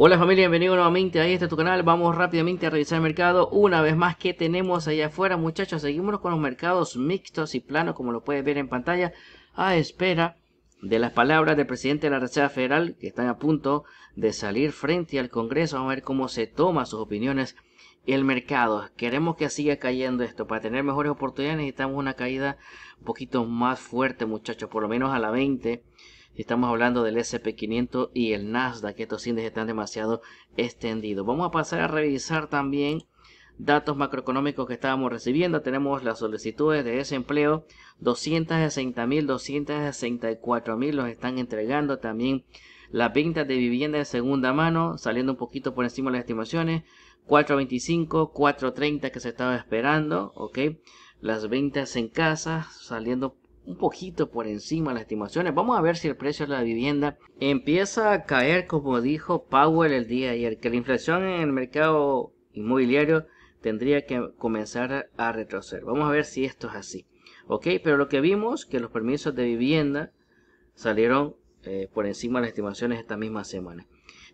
Hola familia, bienvenido nuevamente a este tu canal. Vamos rápidamente a revisar el mercado una vez más que tenemos allá afuera, muchachos. Seguimos con los mercados mixtos y planos, como lo puedes ver en pantalla, a espera de las palabras del presidente de la Reserva Federal que están a punto de salir frente al Congreso. Vamos a ver cómo se toma sus opiniones el mercado. Queremos que siga cayendo esto. Para tener mejores oportunidades necesitamos una caída un poquito más fuerte, muchachos, por lo menos a la 20 Estamos hablando del SP500 y el Nasdaq. Estos índices están demasiado extendidos. Vamos a pasar a revisar también datos macroeconómicos que estábamos recibiendo. Tenemos las solicitudes de desempleo, 260.000, 264.000 los están entregando. También las ventas de vivienda de segunda mano, saliendo un poquito por encima de las estimaciones, 425, 430 que se estaba esperando, ¿ok? Las ventas en casa, saliendo un poquito por encima las estimaciones. Vamos a ver si el precio de la vivienda empieza a caer, como dijo Powell el día de ayer, que la inflación en el mercado inmobiliario tendría que comenzar a retroceder. Vamos a ver si esto es así. Ok, pero lo que vimos que los permisos de vivienda salieron eh, por encima de las estimaciones esta misma semana.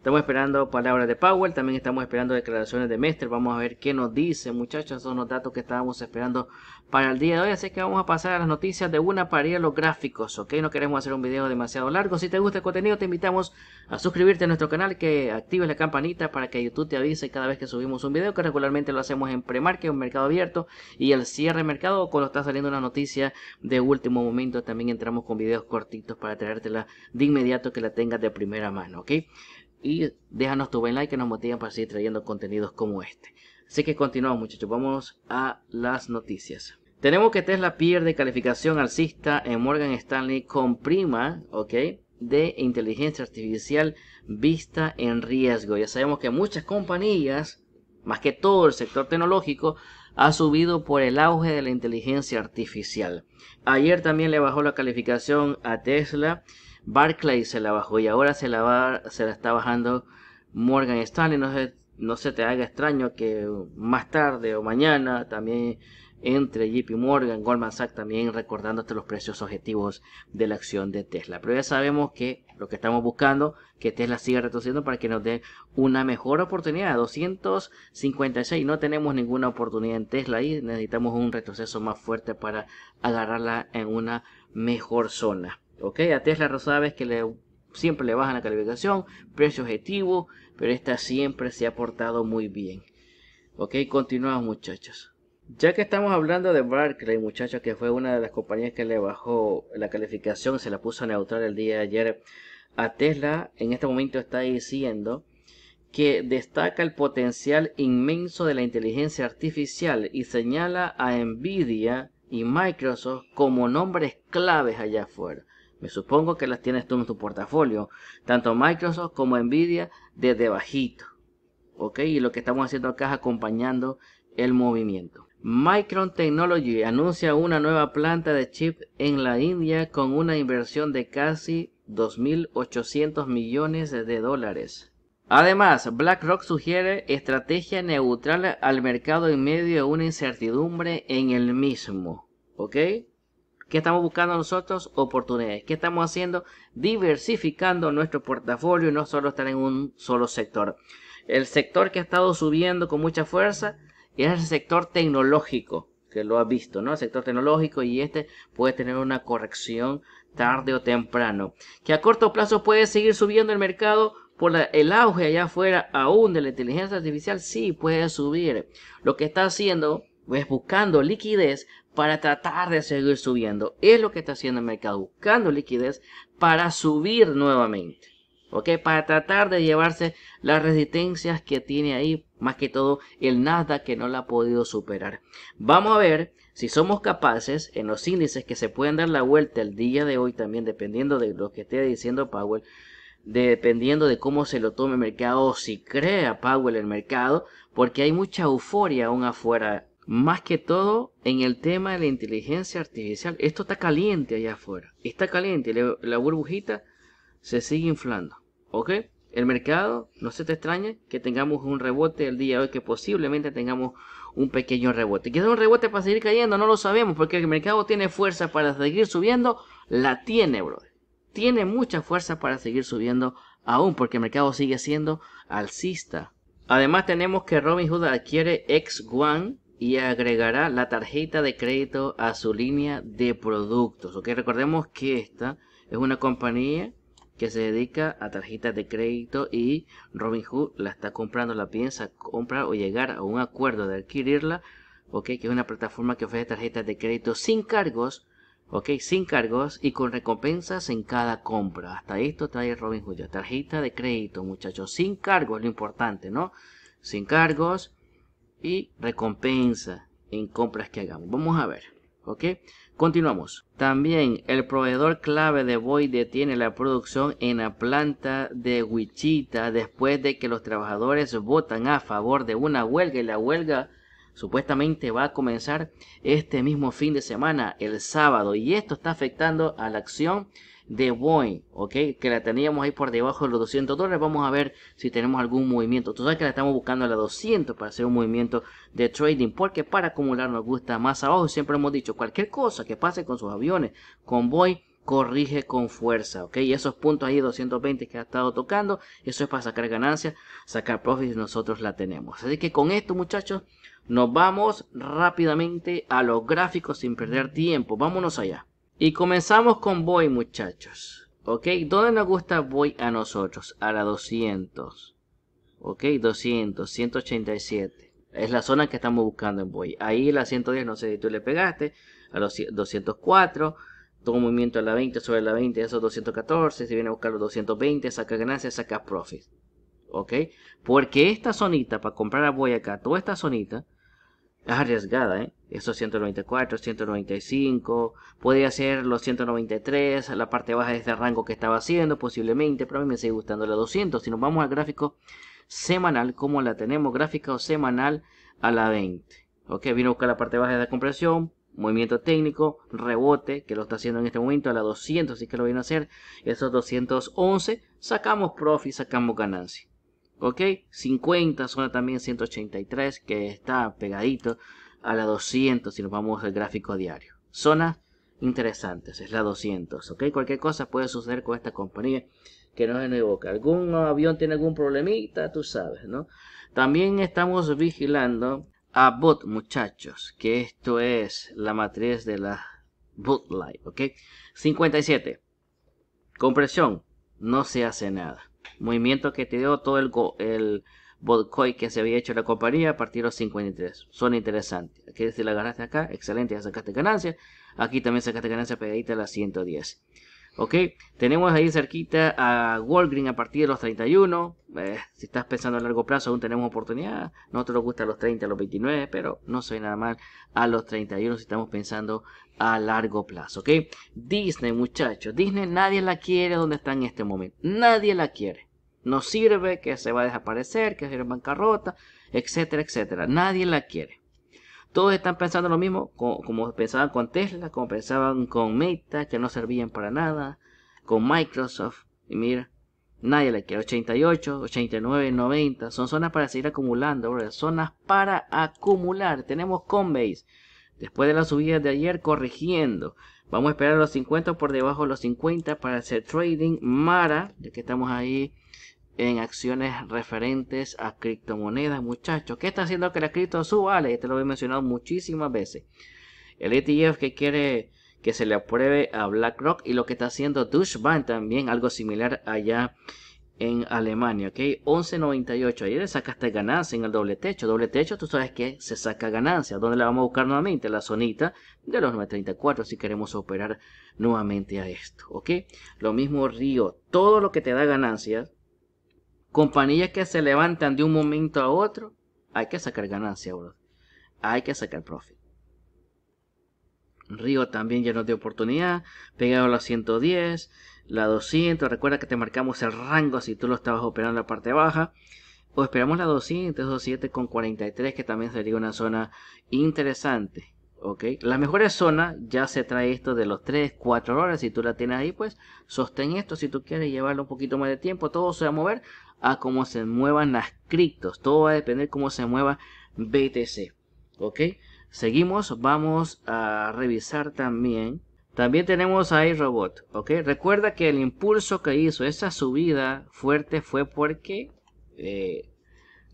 Estamos esperando palabras de Powell, también estamos esperando declaraciones de Mester. Vamos a ver qué nos dice, muchachos. Son los datos que estábamos esperando para el día de hoy. Así que vamos a pasar a las noticias de una para ir los gráficos, ¿ok? No queremos hacer un video demasiado largo. Si te gusta el contenido, te invitamos a suscribirte a nuestro canal, que actives la campanita para que YouTube te avise cada vez que subimos un video, que regularmente lo hacemos en premarket, un mercado abierto, y el cierre de mercado, cuando está saliendo una noticia de último momento, también entramos con videos cortitos para traértela de inmediato que la tengas de primera mano, ¿ok? y déjanos tu buen like que nos motiva para seguir trayendo contenidos como este. Así que continuamos muchachos, vamos a las noticias. Tenemos que Tesla pierde calificación alcista en Morgan Stanley con prima, ¿ok? De inteligencia artificial vista en riesgo. Ya sabemos que muchas compañías, más que todo el sector tecnológico, ha subido por el auge de la inteligencia artificial. Ayer también le bajó la calificación a Tesla Barclay se la bajó y ahora se la, va, se la está bajando Morgan Stanley. No se, no se te haga extraño que más tarde o mañana también entre JP Morgan, Goldman Sachs también recordándote los precios objetivos de la acción de Tesla. Pero ya sabemos que lo que estamos buscando, que Tesla siga retrocediendo para que nos dé una mejor oportunidad. 256, no tenemos ninguna oportunidad en Tesla y necesitamos un retroceso más fuerte para agarrarla en una mejor zona. ¿ok? A Tesla no sabes que le, siempre le bajan la calificación, precio objetivo, pero esta siempre se ha portado muy bien. Ok, continuamos muchachos. Ya que estamos hablando de Barclay, muchachos, que fue una de las compañías que le bajó la calificación, se la puso neutral el día de ayer a Tesla, en este momento está diciendo que destaca el potencial inmenso de la inteligencia artificial y señala a Nvidia y Microsoft como nombres claves allá afuera. Me supongo que las tienes tú en tu portafolio, tanto Microsoft como Nvidia desde bajito. ¿Ok? Y lo que estamos haciendo acá es acompañando el movimiento. Micron Technology anuncia una nueva planta de chip en la India con una inversión de casi 2.800 millones de dólares. Además, BlackRock sugiere estrategia neutral al mercado en medio de una incertidumbre en el mismo. ¿Ok? ¿Qué estamos buscando nosotros? Oportunidades. ¿Qué estamos haciendo? Diversificando nuestro portafolio y no solo estar en un solo sector. El sector que ha estado subiendo con mucha fuerza es el sector tecnológico, que lo ha visto, ¿no? El sector tecnológico y este puede tener una corrección tarde o temprano. Que a corto plazo puede seguir subiendo el mercado por el auge allá afuera aún de la inteligencia artificial, sí puede subir. Lo que está haciendo es buscando liquidez para tratar de seguir subiendo. Es lo que está haciendo el mercado, buscando liquidez para subir nuevamente. ¿Ok? Para tratar de llevarse las resistencias que tiene ahí, más que todo el Nasdaq que no la ha podido superar. Vamos a ver si somos capaces en los índices que se pueden dar la vuelta el día de hoy también, dependiendo de lo que esté diciendo Powell, dependiendo de cómo se lo tome el mercado o si crea Powell el mercado, porque hay mucha euforia aún afuera más que todo en el tema de la inteligencia artificial. Esto está caliente allá afuera. Está caliente. La, burbujita se sigue inflando. ¿Ok? El mercado, no se te extrañe que tengamos un rebote el día de hoy, que posiblemente tengamos un pequeño rebote. queda un rebote para seguir cayendo, no lo sabemos, porque el mercado tiene fuerza para seguir subiendo, la tiene, brother. Tiene mucha fuerza para seguir subiendo aún, porque el mercado sigue siendo alcista. Además tenemos que Hood adquiere X1 y agregará la tarjeta de crédito a su línea de productos. ¿ok? Recordemos que esta es una compañía que se dedica a tarjetas de crédito y Robinhood la está comprando, la piensa comprar o llegar a un acuerdo de adquirirla, ¿ok? que es una plataforma que ofrece tarjetas de crédito sin cargos, ¿ok? sin cargos y con recompensas en cada compra. Hasta esto trae Robin Robinhood, tarjeta de crédito muchachos, sin cargos, lo importante, ¿no? Sin cargos, y recompensa en compras que hagamos. Vamos a ver. ¿Ok? Continuamos. También el proveedor clave de Void detiene la producción en la planta de Wichita después de que los trabajadores votan a favor de una huelga y la huelga supuestamente va a comenzar este mismo fin de semana, el sábado, y esto está afectando a la acción de Boeing, ok, que la teníamos ahí por debajo de los 200 dólares, vamos a ver si tenemos algún movimiento, tú sabes que la estamos buscando a la 200 para hacer un movimiento de trading, porque para acumular nos gusta más abajo, siempre hemos dicho, cualquier cosa que pase con sus aviones, con Boeing, corrige con fuerza, ok, y esos puntos ahí 220 que ha estado tocando, eso es para sacar ganancias, sacar profits, nosotros la tenemos, así que con esto muchachos, nos vamos rápidamente a los gráficos sin perder tiempo, vámonos allá. Y comenzamos con Boy, muchachos. ¿Ok? ¿Dónde nos gusta Boy a nosotros? A la 200. ¿Ok? 200, 187. Es la zona que estamos buscando en Boy. Ahí la 110, no sé si tú le pegaste. A los 204. Todo movimiento a la 20 sobre la 20, esos 214. Si viene a buscar los 220, saca ganancias, saca profit. ¿Ok? Porque esta zonita, para comprar a Boy acá, toda esta zonita es arriesgada, ¿eh? Esos 194, 195, podría ser los 193, la parte baja de este rango que estaba haciendo posiblemente, pero a mí me sigue gustando la 200. Si nos vamos al gráfico semanal, como la tenemos, gráfico semanal a la 20. Ok, vino a buscar la parte baja de la compresión, movimiento técnico, rebote, que lo está haciendo en este momento a la 200, así que lo viene a hacer, esos 211, sacamos profit, sacamos ganancia. ¿ok? 50 zona también 183 que está pegadito a la 200 si nos vamos al gráfico diario. Zonas interesantes, es la 200, ¿ok? Cualquier cosa puede suceder con esta compañía que no es nos que Algún avión tiene algún problemita, tú sabes, ¿no? También estamos vigilando a bot, muchachos, que esto es la matriz de la bot light, ¿ok? 57. Compresión, no se hace nada movimiento que te dio todo el, Botcoin que se había hecho la compañía a partir de los 53. Son interesantes. Aquí decir, la ganaste acá, excelente, ya sacaste ganancia Aquí también sacaste ganancia pegadita a las 110. Ok, tenemos ahí cerquita a Walgreens a partir de los 31. Eh, si estás pensando a largo plazo, aún tenemos oportunidad. Nosotros nos gusta a los 30, a los 29, pero no soy nada mal a los 31 si estamos pensando a largo plazo. Ok, Disney, muchachos, Disney nadie la quiere donde está en este momento. Nadie la quiere no sirve, que se va a desaparecer, que va a ir bancarrota, etcétera, etcétera. Nadie la quiere. Todos están pensando lo mismo, como, pensaban con Tesla, como pensaban con Meta, que no servían para nada, con Microsoft. Y mira, nadie la quiere. 88, 89, 90, son zonas para seguir acumulando, zonas para acumular. Tenemos Coinbase, después de la subida de ayer, corrigiendo. Vamos a esperar los 50 por debajo de los 50 para hacer trading. Mara, ya que estamos ahí en acciones referentes a criptomonedas, muchachos. ¿Qué está haciendo que la cripto suba? Vale, te lo he mencionado muchísimas veces. El ETF que quiere que se le apruebe a BlackRock y lo que está haciendo Deutsche Bank también, algo similar allá en Alemania, ¿ok? 11.98. Ayer le sacaste ganancia en el doble techo. Doble techo, tú sabes que se saca ganancia. ¿Dónde la vamos a buscar nuevamente? La zonita de los 9.34 si queremos operar nuevamente a esto, ¿ok? Lo mismo Río. Todo lo que te da ganancias Compañías que se levantan de un momento a otro, hay que sacar ganancia, bro. Hay que sacar profit. Río también lleno de oportunidad, pegado a la 110, la 200, recuerda que te marcamos el rango si tú lo estabas operando en la parte baja. O esperamos la 200, 27 con 43, que también sería una zona interesante. Okay. Las mejores zonas ya se trae esto de los 3, 4 horas. Si tú la tienes ahí, pues sostén esto. Si tú quieres llevarlo un poquito más de tiempo, todo se va a mover a cómo se muevan las criptos. Todo va a depender cómo se mueva BTC. Ok, seguimos. Vamos a revisar también. También tenemos ahí Robot Ok, recuerda que el impulso que hizo esa subida fuerte fue porque. Eh,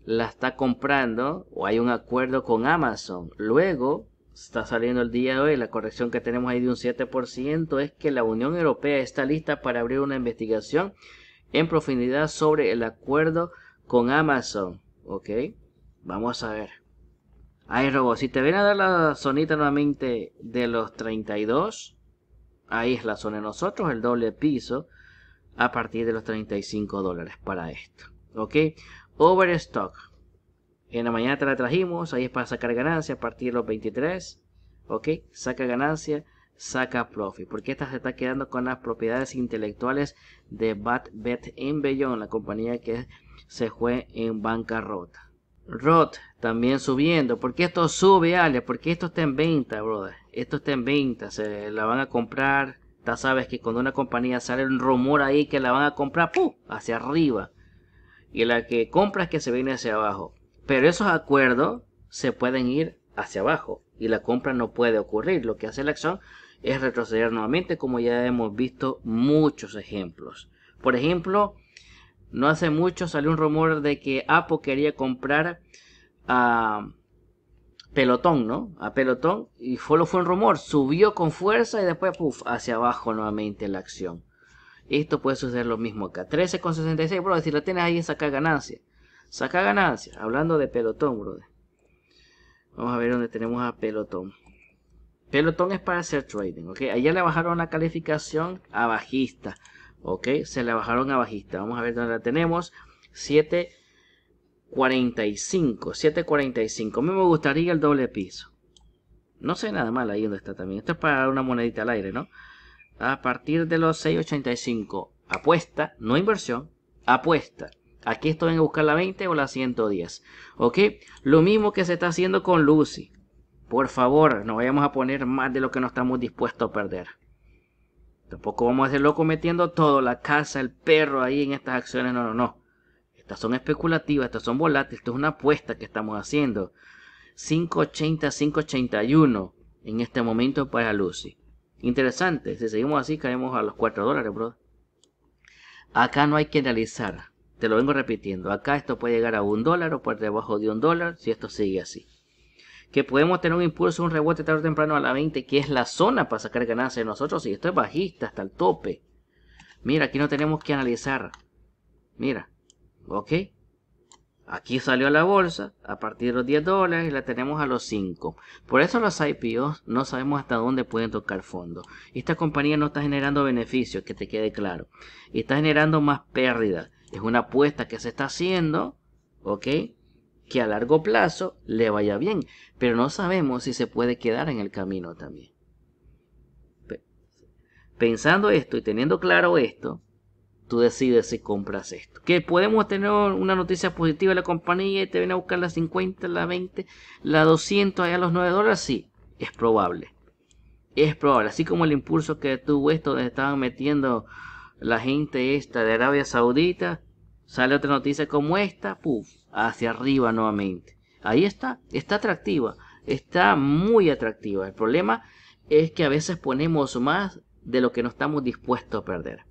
la está comprando o hay un acuerdo con Amazon. Luego está saliendo el día de hoy, la corrección que tenemos ahí de un 7%, es que la Unión Europea está lista para abrir una investigación en profundidad sobre el acuerdo con Amazon. Ok, vamos a ver. Ahí, robó. si te ven a dar la zonita nuevamente de los 32, ahí es la zona de nosotros, el doble piso, a partir de los 35 dólares para esto. Ok, Overstock en la mañana te la trajimos, ahí es para sacar ganancia a partir de los 23. ¿Ok? Saca ganancia, saca profit. Porque esta se está quedando con las propiedades intelectuales de Bad Bet in Bellón, la compañía que se fue en bancarrota. Rot también subiendo. porque esto sube, Ale? Porque esto está en venta, brother. Esto está en venta. Se la van a comprar. Ya sabes que cuando una compañía sale un rumor ahí que la van a comprar, ¡pum! hacia arriba. Y la que compra es que se viene hacia abajo. Pero esos acuerdos se pueden ir hacia abajo y la compra no puede ocurrir. Lo que hace la acción es retroceder nuevamente, como ya hemos visto muchos ejemplos. Por ejemplo, no hace mucho salió un rumor de que Apple quería comprar a Pelotón, ¿no? A Pelotón, y solo fue un rumor, subió con fuerza y después, puff, hacia abajo nuevamente la acción. Esto puede suceder lo mismo acá. 13,66, bro, si la tienes ahí, saca ganancia. Saca ganancias. Hablando de pelotón, brother. Vamos a ver dónde tenemos a pelotón. Pelotón es para hacer trading, ¿ok? Allá le bajaron la calificación a bajista, ¿ok? Se le bajaron a bajista. Vamos a ver dónde la tenemos. 745, 745. A mí me gustaría el doble piso. No sé nada mal ahí donde está también. Esto es para una monedita al aire, ¿no? A partir de los 685. Apuesta, no inversión, apuesta. Aquí estoy en buscar la 20 o la 110. ¿Ok? Lo mismo que se está haciendo con Lucy. Por favor, no vayamos a poner más de lo que no estamos dispuestos a perder. Tampoco vamos a ser locos metiendo todo, la casa, el perro ahí en estas acciones. No, no, no. Estas son especulativas, estas son volátiles. Esto es una apuesta que estamos haciendo. 580, 581 en este momento para Lucy. Interesante, si seguimos así caemos a los 4 dólares, bro. Acá no hay que analizar te lo vengo repitiendo. Acá esto puede llegar a un dólar o por debajo de un dólar si esto sigue así. Que podemos tener un impulso, un rebote tarde o temprano a la 20, que es la zona para sacar ganancias de nosotros. Y esto es bajista hasta el tope. Mira, aquí no tenemos que analizar. Mira, ok. Aquí salió la bolsa a partir de los 10 dólares y la tenemos a los 5. Por eso los IPOs no sabemos hasta dónde pueden tocar fondos. Esta compañía no está generando beneficios, que te quede claro. está generando más pérdidas. Es una apuesta que se está haciendo, ¿ok? Que a largo plazo le vaya bien, pero no sabemos si se puede quedar en el camino también. Pensando esto y teniendo claro esto, tú decides si compras esto. Que podemos tener una noticia positiva de la compañía y te viene a buscar la 50, la 20, la 200 allá a los 9 dólares, sí, es probable. Es probable, así como el impulso que tuvo esto estaban metiendo la gente esta de Arabia Saudita, sale otra noticia como esta, puff, hacia arriba nuevamente. Ahí está, está atractiva, está muy atractiva. El problema es que a veces ponemos más de lo que no estamos dispuestos a perder.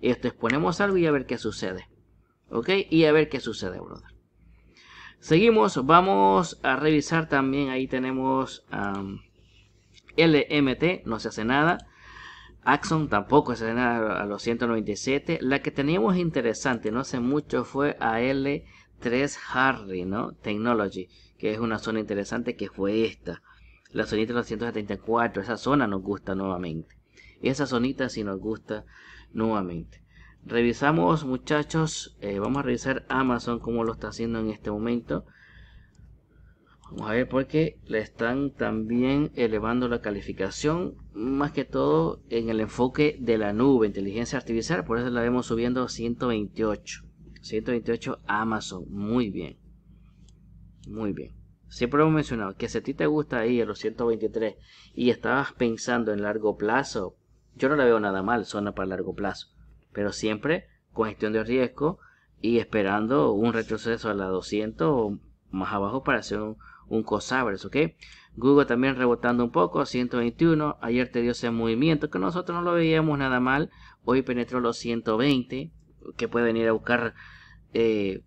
Esto es, ponemos algo y a ver qué sucede. ¿Ok? Y a ver qué sucede, brother. Seguimos, vamos a revisar también, ahí tenemos LMT, no se hace nada. Axon tampoco se llena a los 197. La que teníamos interesante no hace mucho fue a l 3 Harry, ¿no? Technology, que es una zona interesante que fue esta. La zonita de los esa zona nos gusta nuevamente. esa zonita sí nos gusta nuevamente. Revisamos muchachos, eh, vamos a revisar Amazon como lo está haciendo en este momento. Vamos a ver porque le están también elevando la calificación, más que todo en el enfoque de la nube, inteligencia artificial, por eso la vemos subiendo a 128. 128 Amazon, muy bien. Muy bien. Siempre hemos mencionado que si a ti te gusta ahí a los 123 y estabas pensando en largo plazo, yo no la veo nada mal, zona para largo plazo, pero siempre con gestión de riesgo y esperando un retroceso a la 200 o más abajo para hacer un, un cosabres, ¿ok? Google también rebotando un poco, 121. Ayer te dio ese movimiento que nosotros no lo veíamos nada mal. Hoy penetró los 120, que puede venir a buscar eh,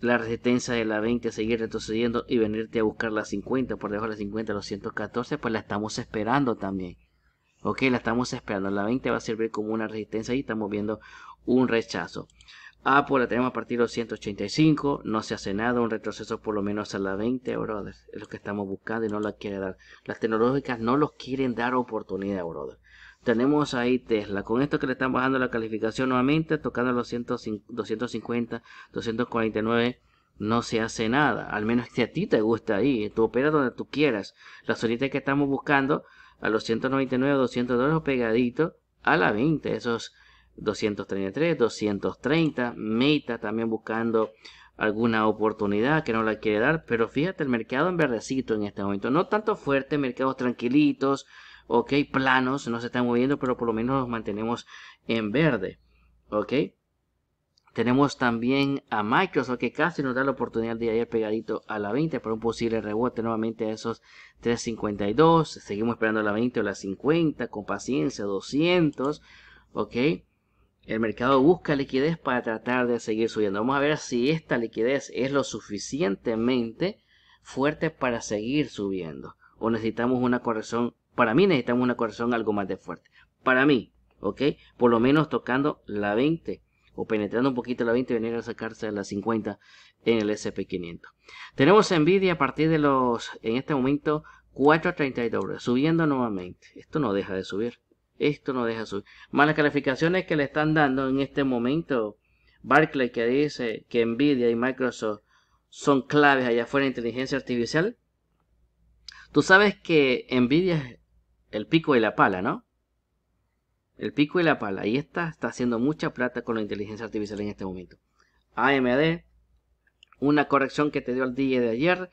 la resistencia de la 20, seguir retrocediendo y venirte a buscar la 50, por debajo de la 50, los 114, pues la estamos esperando también. Ok, la estamos esperando. La 20 va a servir como una resistencia y estamos viendo un rechazo. Apple ah, pues la tenemos a partir de los 185. No se hace nada, un retroceso por lo menos a la 20, brother. Es lo que estamos buscando y no la quiere dar. Las tecnológicas no los quieren dar oportunidad, brother. Tenemos ahí Tesla. Con esto que le están bajando la calificación nuevamente, tocando los 250, 249 no se hace nada, al menos si a ti te gusta ahí, tú operas donde tú quieras. Las solita que estamos buscando, a los 199, 200 dólares pegadito, a la 20, esos 233, 230, Meta también buscando alguna oportunidad que no la quiere dar, pero fíjate el mercado en verdecito en este momento, no tanto fuerte, mercados tranquilitos, ok, planos, no se están moviendo, pero por lo menos los mantenemos en verde, ok. Tenemos también a Microsoft que casi nos da la oportunidad de ayer pegadito a la 20 por un posible rebote nuevamente a esos 352. Seguimos esperando a la 20 o la 50 con paciencia, 200. ¿ok? El mercado busca liquidez para tratar de seguir subiendo. Vamos a ver si esta liquidez es lo suficientemente fuerte para seguir subiendo. O necesitamos una corrección, para mí necesitamos una corrección algo más de fuerte. Para mí, ¿ok? Por lo menos tocando la 20 o penetrando un poquito la 20 y venir a sacarse la 50 en el SP500. Tenemos envidia a partir de los, en este momento, 4.32, subiendo nuevamente. Esto no deja de subir. Esto no deja subir. Más las calificaciones que le están dando en este momento. Barclay que dice que Nvidia y Microsoft son claves allá afuera de inteligencia artificial. Tú sabes que Nvidia es el pico y la pala, ¿no? El pico y la pala. y está, está haciendo mucha plata con la inteligencia artificial en este momento. AMD, una corrección que te dio el día de ayer.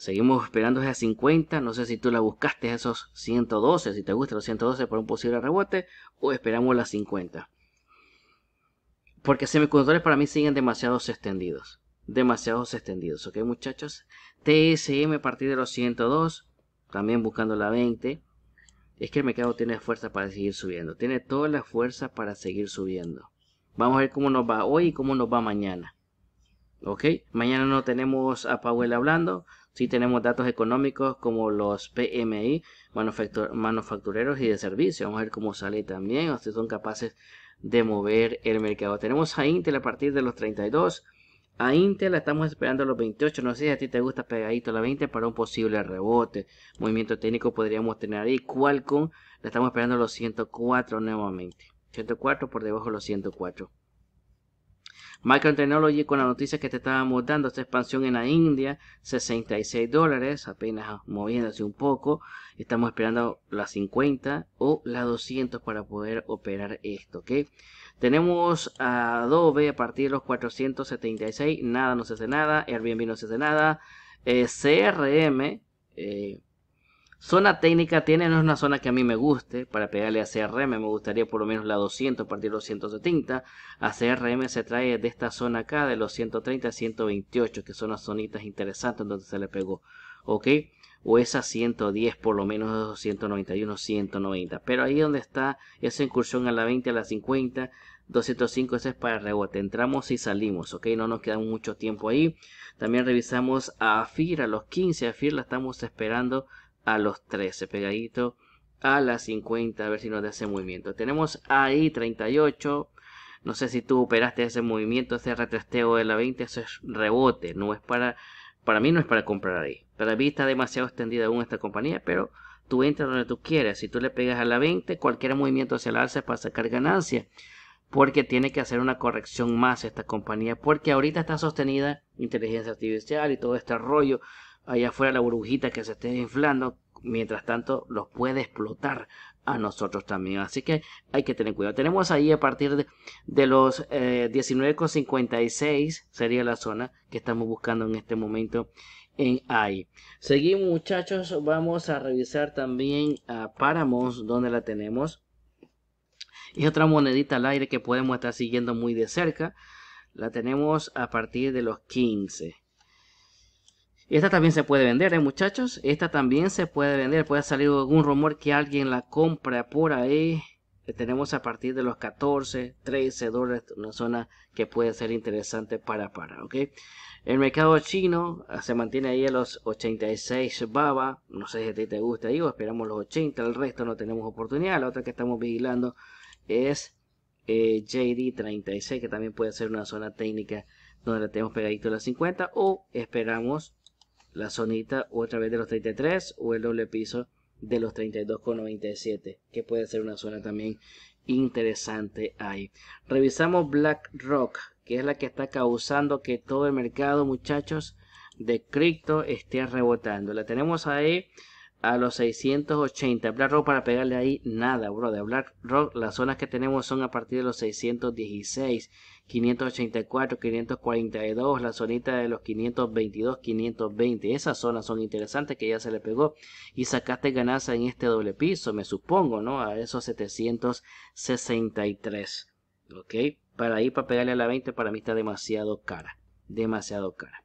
Seguimos esperando esa 50. No sé si tú la buscaste esos 112, si te gustan los 112 por un posible rebote, o esperamos las 50. Porque semiconductores para mí siguen demasiados extendidos. Demasiados extendidos, ¿ok muchachos? TSM a partir de los 102, también buscando la 20. Es que el mercado tiene fuerza para seguir subiendo. Tiene toda la fuerza para seguir subiendo. Vamos a ver cómo nos va hoy y cómo nos va mañana. ¿Ok? Mañana no tenemos a Powell hablando. Si tenemos datos económicos como los PMI, manufactureros y de servicio. Vamos a ver cómo sale también, o si son capaces de mover el mercado. Tenemos a Intel a partir de los 32. A Intel la estamos esperando los 28. No sé si a ti te gusta pegadito a la 20 para un posible rebote. Movimiento técnico podríamos tener ahí. Qualcomm la estamos esperando a los 104 nuevamente. 104 por debajo de los 104. Micron Technology con la noticia que te estábamos dando, esta expansión en la India, 66 dólares, apenas moviéndose un poco. Estamos esperando la 50 o la 200 para poder operar esto, ¿ok? Tenemos Adobe a partir de los 476, nada, no se hace nada, Airbnb no se hace nada, CRM, eh, Zona técnica tiene, no es una zona que a mí me guste, para pegarle a CRM me gustaría por lo menos la 200, A partir de los 170, a CRM se trae de esta zona acá, de los 130 a 128, que son las zonitas interesantes donde se le pegó, ¿ok? O esa 110, por lo menos 291 190, pero ahí donde está esa incursión a la 20, a la 50, 205, ese es para rebote. Entramos y salimos, ¿ok? No nos queda mucho tiempo ahí. También revisamos a AFIR, a los 15. a AFIR la estamos esperando a los 13 pegadito a las 50 a ver si nos da ese movimiento tenemos ahí 38 no sé si tú operaste ese movimiento ese retrasteo de la 20 eso es rebote no es para para mí no es para comprar ahí para mí está demasiado extendida aún esta compañía pero tú entras donde tú quieras si tú le pegas a la 20 cualquier movimiento hacia el alza es para sacar ganancia porque tiene que hacer una corrección más esta compañía porque ahorita está sostenida inteligencia artificial y todo este rollo allá afuera la burbujita que se esté inflando, mientras tanto los puede explotar a nosotros también. Así que hay que tener cuidado. Tenemos ahí a partir de, los 19,56 eh, sería la zona que estamos buscando en este momento en AI. Seguimos muchachos, vamos a revisar también a Paramos, donde la tenemos. Y otra monedita al aire que podemos estar siguiendo muy de cerca. La tenemos a partir de los 15. Esta también se puede vender, ¿eh, muchachos? Esta también se puede vender. Puede salir algún rumor que alguien la compra por ahí. Eh, tenemos a partir de los 14, 13 dólares. Una zona que puede ser interesante para para, ¿ok? El mercado chino ah, se mantiene ahí a los 86 baba. No sé si a ti te gusta ahí o esperamos los 80. El resto no tenemos oportunidad. La otra que estamos vigilando es eh, JD36, que también puede ser una zona técnica donde la tenemos pegadito a las 50 o esperamos la zonita otra vez de los 33 o el doble piso de los 32,97, que puede ser una zona también interesante ahí. Revisamos BlackRock, que es la que está causando que todo el mercado, muchachos, de cripto esté rebotando. La tenemos ahí a los 680. BlackRock para pegarle ahí nada, bro. De BlackRock las zonas que tenemos son a partir de los 616 584, 542, la zonita de los 522, 520. Esas zonas son interesantes que ya se le pegó. Y sacaste ganas en este doble piso, me supongo, ¿no? A esos 763. ¿Ok? Para ir para pegarle a la 20 para mí está demasiado cara. Demasiado cara.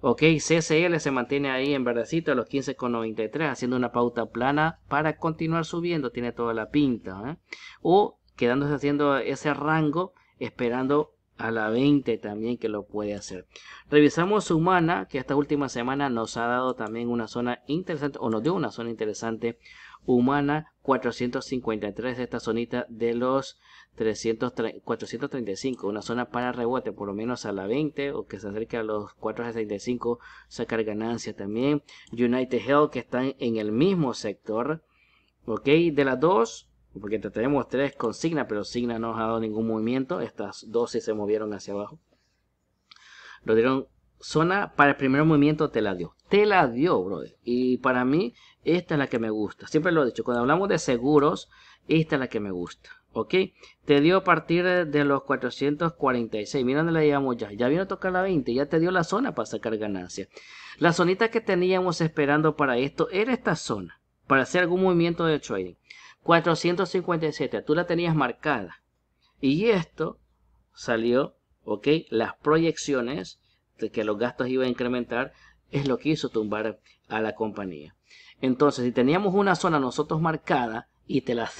Ok, CCL se mantiene ahí en verdecito a los 15,93, haciendo una pauta plana para continuar subiendo. Tiene toda la pinta. ¿eh? O quedándose haciendo ese rango esperando a la 20 también que lo puede hacer. Revisamos Humana. que esta última semana nos ha dado también una zona interesante, o nos dio una zona interesante, humana 453, esta zonita de los 300, 435, una zona para rebote, por lo menos a la 20, o que se acerque a los 465, sacar ganancia también. United Health, que están en el mismo sector, ok, de las dos porque tenemos tres con pero Signa no nos ha dado ningún movimiento. Estas 12 se movieron hacia abajo. lo dieron zona para el primer movimiento, te la dio. Te la dio, brother. Y para mí, esta es la que me gusta. Siempre lo he dicho, cuando hablamos de seguros, esta es la que me gusta. ¿Ok? Te dio a partir de los 446. Mira donde la llevamos ya. Ya vino a tocar la 20. Ya te dio la zona para sacar ganancia La zonita que teníamos esperando para esto era esta zona. Para hacer algún movimiento de trading. 457, tú la tenías marcada. Y esto salió, ¿ok? Las proyecciones de que los gastos iban a incrementar es lo que hizo tumbar a la compañía. Entonces, si teníamos una zona nosotros marcada y te la,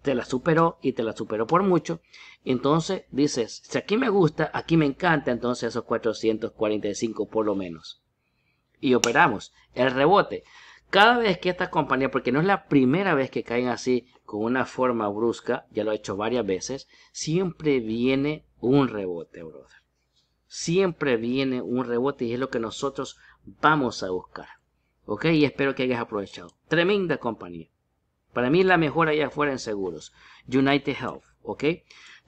te la superó y te la superó por mucho, entonces dices, si aquí me gusta, aquí me encanta, entonces esos 445 por lo menos. Y operamos. El rebote. Cada vez que esta compañía, porque no es la primera vez que caen así con una forma brusca, ya lo he hecho varias veces, siempre viene un rebote, brother. Siempre viene un rebote y es lo que nosotros vamos a buscar. ¿Ok? Y espero que hayas aprovechado. Tremenda compañía. Para mí es la mejor allá afuera en seguros. United Health. ¿Ok?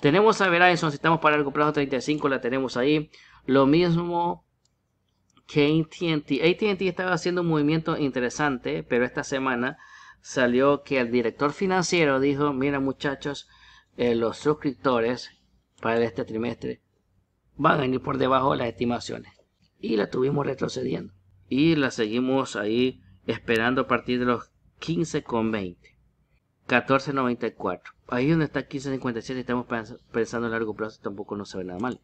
Tenemos a Verizon, si estamos para el plazo 35, la tenemos ahí. Lo mismo ATT, estaba haciendo un movimiento interesante, pero esta semana salió que el director financiero dijo, mira muchachos, eh, los suscriptores para este trimestre van a ir por debajo de las estimaciones. Y la tuvimos retrocediendo. Y la seguimos ahí esperando a partir de los 15,20. 14,94. Ahí donde está 15,57 estamos pensando en largo plazo, tampoco no se ve nada mal.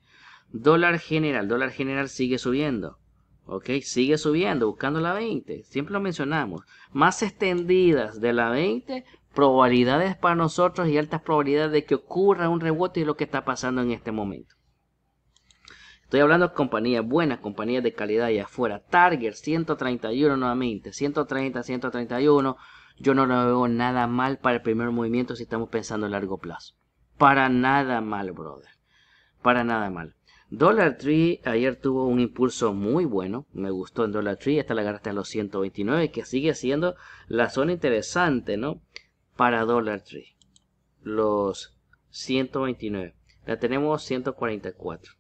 Dólar general, dólar general sigue subiendo. Ok, sigue subiendo, buscando la 20. Siempre lo mencionamos. Más extendidas de la 20, probabilidades para nosotros y altas probabilidades de que ocurra un rebote y lo que está pasando en este momento. Estoy hablando de compañías buenas, compañías de calidad y afuera. Target 131 nuevamente, 130, 131. Yo no lo veo nada mal para el primer movimiento si estamos pensando en largo plazo. Para nada mal, brother. Para nada mal. Dollar Tree ayer tuvo un impulso muy bueno. Me gustó en Dollar Tree. Esta la agarraste en los 129, que sigue siendo la zona interesante, ¿no? Para Dollar Tree. Los 129. La tenemos 144.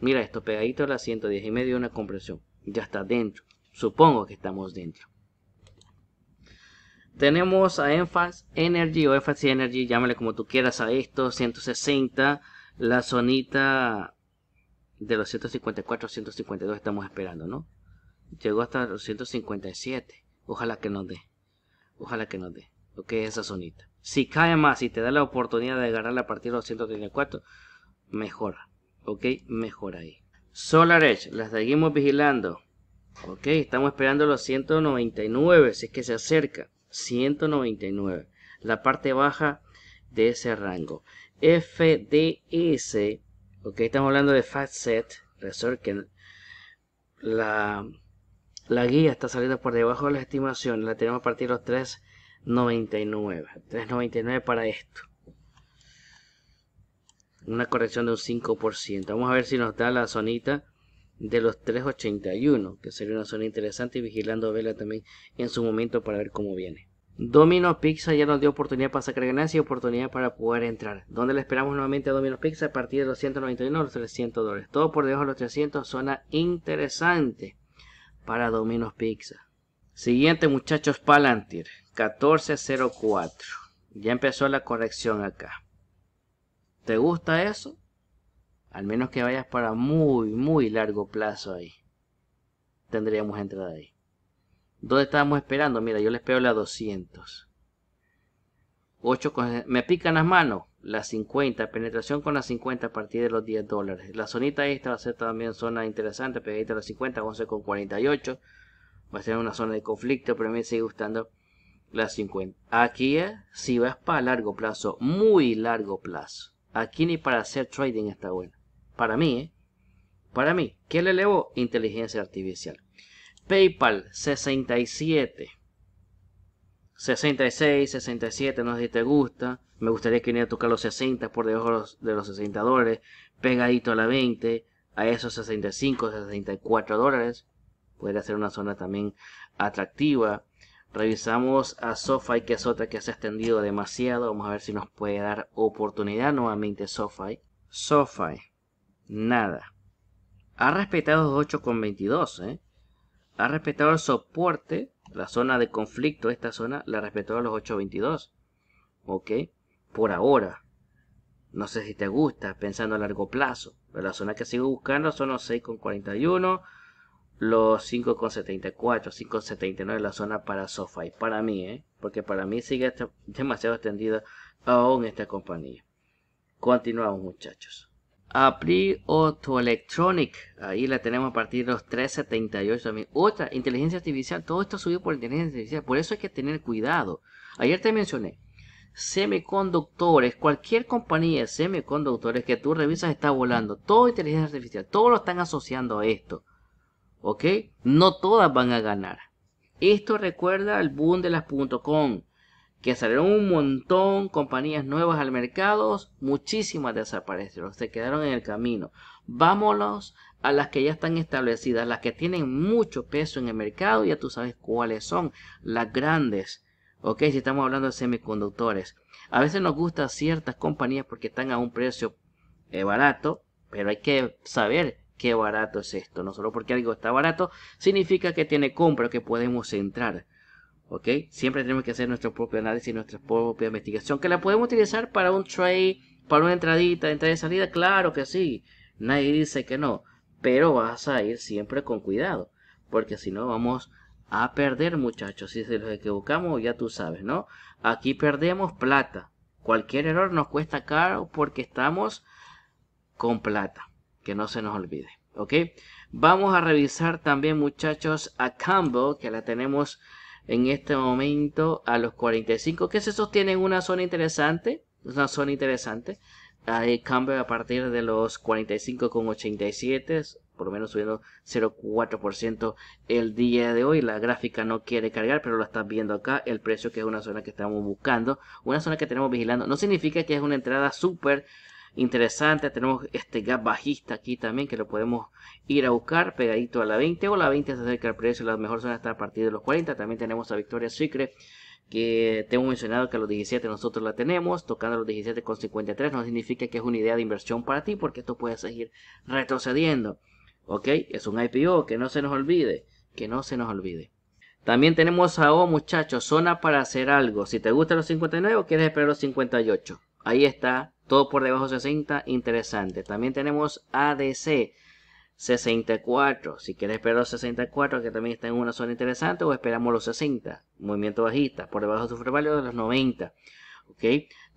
Mira esto, pegadito a la 110 y medio una compresión. Ya está dentro. Supongo que estamos dentro. Tenemos a Enfas Energy o Enphase Energy, llámale como tú quieras a esto, 160. La zonita de los 154 a 152 estamos esperando, ¿no? Llegó hasta los 157. Ojalá que nos dé. Ojalá que nos dé. ¿Ok? esa sonita. Si cae más y te da la oportunidad de ganar a partir de los 134, mejor. ¿Ok? Mejor ahí. Solar Edge, la seguimos vigilando. Ok, estamos esperando los 199, si es que se acerca. 199. La parte baja de ese rango. FDS Ok, estamos hablando de FatSet Resort, que la, la guía está saliendo por debajo de las estimaciones. La tenemos a partir de los 3.99. 3.99 para esto. Una corrección de un 5%. Vamos a ver si nos da la zonita de los 3.81, que sería una zona interesante y vigilando Vela también en su momento para ver cómo viene. Domino Pizza ya nos dio oportunidad para sacar ganancias y oportunidad para poder entrar. Donde le esperamos nuevamente a Domino's Pizza a partir de los los 300 dólares. Todo por debajo de los 300 zona interesante para Domino's Pizza. Siguiente muchachos Palantir 1404. Ya empezó la corrección acá. ¿Te gusta eso? Al menos que vayas para muy muy largo plazo ahí. Tendríamos entrada ahí. ¿Dónde estábamos esperando? Mira, yo les pego la 200. 8 Me pican las manos. La 50. Penetración con la 50 a partir de los 10 dólares. La zonita esta va a ser también zona interesante. Pegadita a la 50. 11 con 48. Va a ser una zona de conflicto. Pero a mí me sigue gustando la 50. Aquí si vas para largo plazo. Muy largo plazo. Aquí ni para hacer trading está bueno. Para mí, ¿eh? Para mí. ¿Qué le elevó Inteligencia artificial. PayPal 67. 66, 67, no sé si te gusta. Me gustaría que viniera a tocar los 60 por debajo de los 60 dólares. Pegadito a la 20, a esos 65, 64 dólares. Podría ser una zona también atractiva. Revisamos a SoFi, que es otra que se ha extendido demasiado. Vamos a ver si nos puede dar oportunidad nuevamente SoFi. SoFi, nada. Ha respetado 8,22, ¿eh? ha respetado el soporte, la zona de conflicto, esta zona, la ha a los 8.22. ¿Ok? Por ahora. No sé si te gusta, pensando a largo plazo. Pero la zona que sigo buscando son los 6.41, los 5.74, 5.79, la zona para SoFi. Para mí, ¿eh? Porque para mí sigue demasiado extendida aún esta compañía. Continuamos, muchachos. Auto Electronic ahí la tenemos a partir de los 378 también. Otra, inteligencia artificial, todo esto subido por inteligencia artificial, por eso hay que tener cuidado. Ayer te mencioné, semiconductores, cualquier compañía de semiconductores que tú revisas está volando, todo inteligencia artificial, todos lo están asociando a esto. ¿Ok? No todas van a ganar. Esto recuerda al boom de las .com que salieron un montón compañías nuevas al mercado, muchísimas desaparecieron, se quedaron en el camino. Vámonos a las que ya están establecidas, las que tienen mucho peso en el mercado, ya tú sabes cuáles son, las grandes. Ok, si estamos hablando de semiconductores. A veces nos gustan ciertas compañías porque están a un precio eh, barato, pero hay que saber qué barato es esto. No solo porque algo está barato, significa que tiene compra, que podemos entrar. ¿Ok? Siempre tenemos que hacer nuestro propio análisis, y nuestra propia investigación, que la podemos utilizar para un trade, para una entradita, entrada y salida, claro que sí. Nadie dice que no, pero vas a ir siempre con cuidado, porque si no vamos a perder, muchachos. Si se los equivocamos, ya tú sabes, ¿no? Aquí perdemos plata. Cualquier error nos cuesta caro porque estamos con plata. Que no se nos olvide, ¿ok? Vamos a revisar también, muchachos, a Campbell, que la tenemos en este momento a los 45 que se sostiene en una zona interesante una zona interesante hay cambio a partir de los 45,87 por lo menos subiendo 0,4% el día de hoy. La gráfica no quiere cargar, pero lo estás viendo acá. El precio que es una zona que estamos buscando, una zona que tenemos vigilando. No significa que es una entrada súper interesante. Tenemos este gap bajista aquí también que lo podemos ir a buscar pegadito a la 20 o la 20 se acerca al precio. La mejor zona está a partir de los 40. También tenemos a Victoria Secret que tengo mencionado que a los 17 nosotros la tenemos, tocando a los 53 no significa que es una idea de inversión para ti porque esto puede seguir retrocediendo. Ok, es un IPO, que no se nos olvide, que no se nos olvide. También tenemos a O oh, muchachos, zona para hacer algo. Si te gustan los 59 o quieres esperar los 58. Ahí está, todo por debajo de 60, interesante. También tenemos ADC 64. Si quieres esperar los 64, que también está en una zona interesante, o esperamos los 60. Movimiento bajista, por debajo de su prevalio de los 90. ¿ok?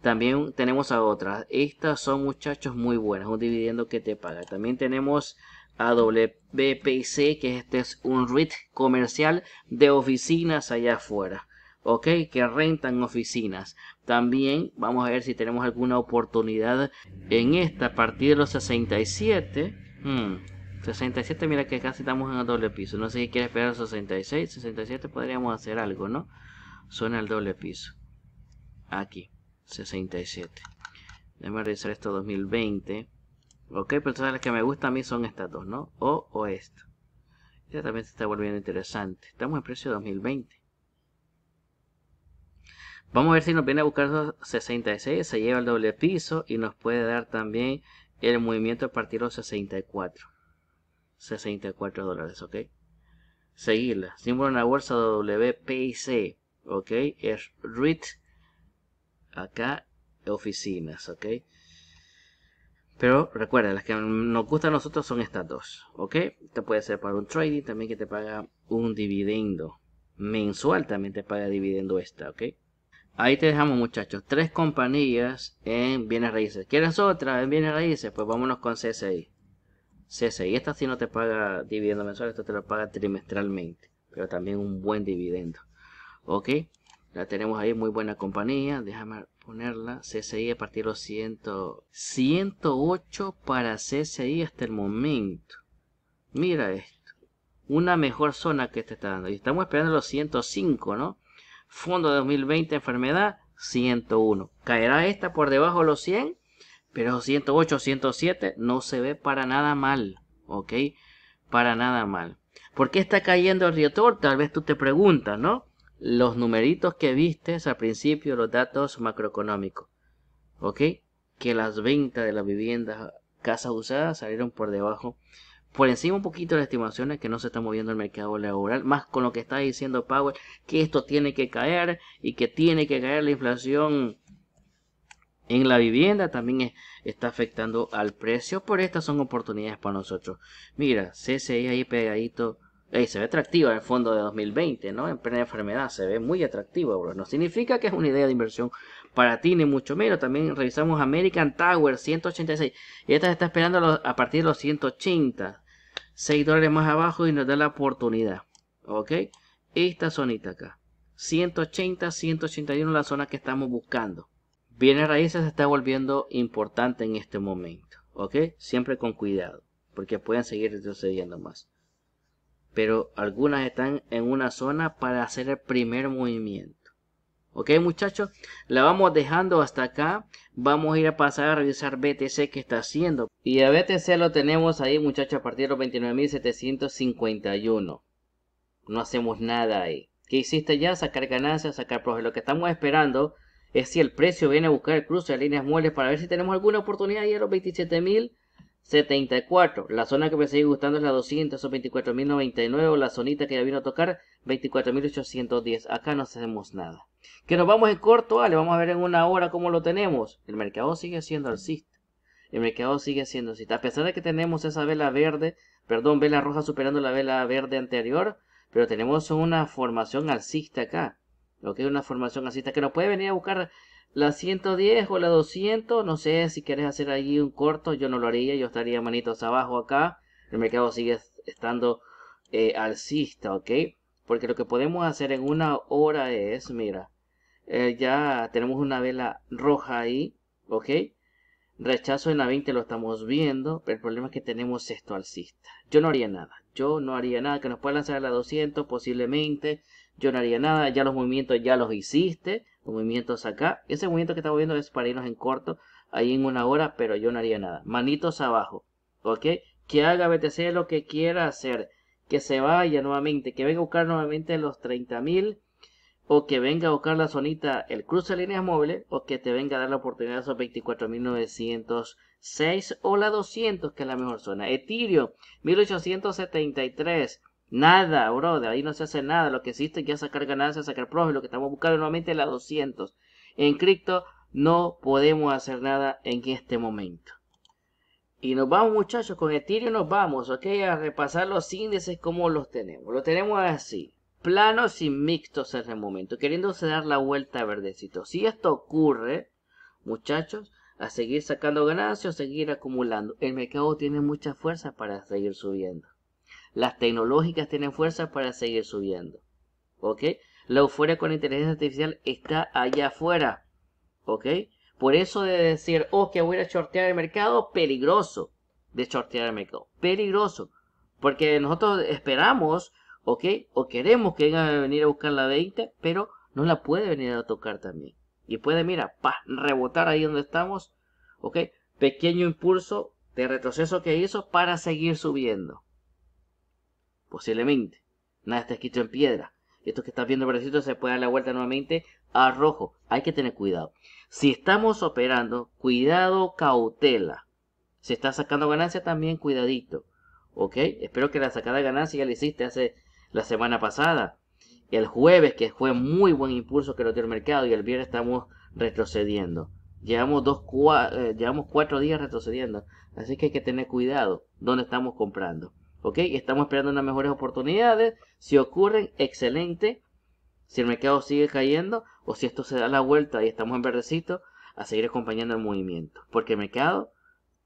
También tenemos a otras. Estas son muchachos muy buenas, un dividendo que te paga. También tenemos a C. que este es un REIT comercial de oficinas allá afuera. ¿ok? Que rentan oficinas. También vamos a ver si tenemos alguna oportunidad en esta. A partir de los 67. 67, hmm, mira que casi estamos en el doble piso. No sé si quiere esperar 66, 67 podríamos hacer algo, ¿no? Suena el doble piso. Aquí, 67. Déjame revisar esto 2020. Ok, pero las que me gustan a mí son estas dos, ¿no? O o esto Ya también se está volviendo interesante. Estamos en precio 2020. Vamos a ver si nos viene a buscar los 66, se lleva el doble piso y nos puede dar también el movimiento a partir de los 64. 64 dólares, ¿ok? Seguirla. Símbolo en la bolsa WPC, ¿ok? Es REIT, acá, oficinas, ¿ok? Pero recuerda, las que nos gustan a nosotros son estas dos, ¿ok? Te puede ser para un trading, también que te paga un dividendo mensual, también te paga dividendo esta, ¿ok? Ahí te dejamos muchachos, tres compañías en bienes raíces. ¿Quieres otra en bienes raíces? Pues vámonos con CSI. CSI, esta sí no te paga dividendo mensual, esto te lo paga trimestralmente, pero también un buen dividendo. Ok, la tenemos ahí, muy buena compañía, déjame ponerla. CSI a partir de los 108 para CSI hasta el momento. Mira esto, una mejor zona que te está dando. Y estamos esperando los 105, ¿no? Fondo de 2020 enfermedad 101. Caerá esta por debajo de los 100, pero 108, 107 no se ve para nada mal, ¿ok? Para nada mal. ¿Por qué está cayendo el Riotor? Tal vez tú te preguntas, ¿no? Los numeritos que viste al principio, los datos macroeconómicos, ¿ok? Que las ventas de las viviendas, casas usadas salieron por debajo por encima un poquito de las estimaciones que no se está moviendo el mercado laboral, más con lo que está diciendo Power. que esto tiene que caer y que tiene que caer la inflación en la vivienda, también está afectando al precio, por estas son oportunidades para nosotros. Mira, CCI ahí pegadito, se ve atractivo en el fondo de 2020, ¿no? En plena enfermedad, se ve muy atractivo. bro. No significa que es una idea de inversión para ti, ni mucho menos. También revisamos American Tower 186. Y esta se está esperando a partir de los 180. 6 dólares más abajo y nos da la oportunidad. ¿Ok? Esta zonita acá. 180, 181 la zona que estamos buscando. Bienes raíces se está volviendo importante en este momento. ¿Ok? Siempre con cuidado. Porque pueden seguir retrocediendo más. Pero algunas están en una zona para hacer el primer movimiento. Ok muchachos, la vamos dejando hasta acá. Vamos a ir a pasar a revisar BTC que está haciendo. Y a BTC lo tenemos ahí muchachos a partir de los 29.751. No hacemos nada ahí. ¿Qué hiciste ya? Sacar ganancias, sacar profit. Lo que estamos esperando es si el precio viene a buscar el cruce de líneas muebles para ver si tenemos alguna oportunidad ahí a los 27.074. La zona que me sigue gustando es la 200 o 24.099. La zonita que ya vino a tocar 24.810. Acá no hacemos nada. Que nos vamos en corto, vale, vamos a ver en una hora cómo lo tenemos. El mercado sigue siendo alcista. El mercado sigue siendo alcista. A pesar de que tenemos esa vela verde, perdón, vela roja superando la vela verde anterior, pero tenemos una formación alcista acá. Lo que es una formación alcista que nos puede venir a buscar la 110 o la 200, no sé si quieres hacer allí un corto, yo no lo haría, yo estaría manitos abajo acá. El mercado sigue estando eh, alcista, ¿ok? Porque lo que podemos hacer en una hora es, mira, eh, ya tenemos una vela roja ahí, ¿ok? Rechazo en la 20 lo estamos viendo, pero el problema es que tenemos esto alcista. Yo no haría nada, yo no haría nada, que nos pueda lanzar a la 200 posiblemente, yo no haría nada, ya los movimientos ya los hiciste, los movimientos acá. Ese movimiento que estamos viendo es para irnos en corto, ahí en una hora, pero yo no haría nada. Manitos abajo, ¿ok? Que haga BTC lo que quiera hacer, que se vaya nuevamente, que venga a buscar nuevamente los 30.000 mil o que venga a buscar la zonita el cruce de líneas móviles o que te venga a dar la oportunidad de esos 24.906 o la 200 que es la mejor zona. Ethereum, 1873. Nada, bro, de ahí no se hace nada. Lo que existe es ya sacar ganancias, sacar Y Lo que estamos buscando nuevamente es la 200. En cripto no podemos hacer nada en este momento. Y nos vamos muchachos, con Ethereum nos vamos, ok, a repasar los índices como los tenemos. Lo tenemos así planos y mixtos en el momento, queriéndose dar la vuelta a verdecito. Si esto ocurre, muchachos, a seguir sacando ganancias, a seguir acumulando. El mercado tiene mucha fuerza para seguir subiendo. Las tecnológicas tienen fuerza para seguir subiendo. ¿Ok? La euforia con inteligencia artificial está allá afuera. ¿Ok? Por eso de decir, oh, que voy a shortear el mercado, peligroso de shortear el mercado. Peligroso. Porque nosotros esperamos ¿ok? O queremos que venga a venir a buscar la 20, pero no la puede venir a tocar también. Y puede, mira, pa, rebotar ahí donde estamos, ¿ok? Pequeño impulso de retroceso que hizo para seguir subiendo. Posiblemente. Nada está escrito en piedra. Esto que estás viendo parecido, se puede dar la vuelta nuevamente a rojo. Hay que tener cuidado. Si estamos operando, cuidado, cautela. Si estás sacando ganancia, también cuidadito. ¿Ok? Espero que la sacada ganancia ya la hiciste hace la semana pasada. El jueves, que fue muy buen impulso que lo dio el mercado, y el viernes estamos retrocediendo. Llevamos, dos, eh, llevamos cuatro días retrocediendo. Así que hay que tener cuidado donde estamos comprando. ¿Ok? Estamos esperando unas mejores oportunidades. Si ocurren, excelente. Si el mercado sigue cayendo o si esto se da la vuelta y estamos en verdecito, a seguir acompañando el movimiento. Porque el mercado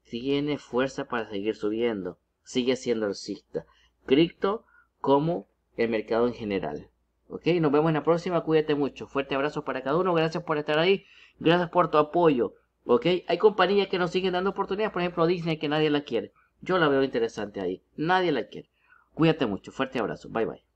tiene fuerza para seguir subiendo. Sigue siendo alcista. Cripto como el mercado en general. ¿Ok? Nos vemos en la próxima. Cuídate mucho. Fuerte abrazo para cada uno. Gracias por estar ahí. Gracias por tu apoyo. ¿Ok? Hay compañías que nos siguen dando oportunidades. Por ejemplo, Disney, que nadie la quiere. Yo la veo interesante ahí. Nadie la quiere. Cuídate mucho. Fuerte abrazo. Bye bye.